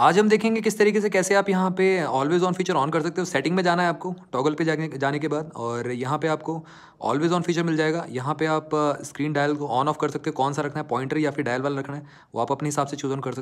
आज हम देखेंगे किस तरीके से कैसे आप यहाँ पे ऑलवेज़ ऑन फीचर ऑन कर सकते हो सेटिंग में जाना है आपको टॉगल पे जाने जाने के बाद और यहाँ पे आपको ऑलवेज़ ऑन फीचर मिल जाएगा यहाँ पे आप स्क्रीन डायल को ऑन ऑफ कर सकते हो कौन सा रखना है पॉइंटर या फिर डायल वाला रखना है वो आप अपने हिसाब से चूज ऑन कर सकते हो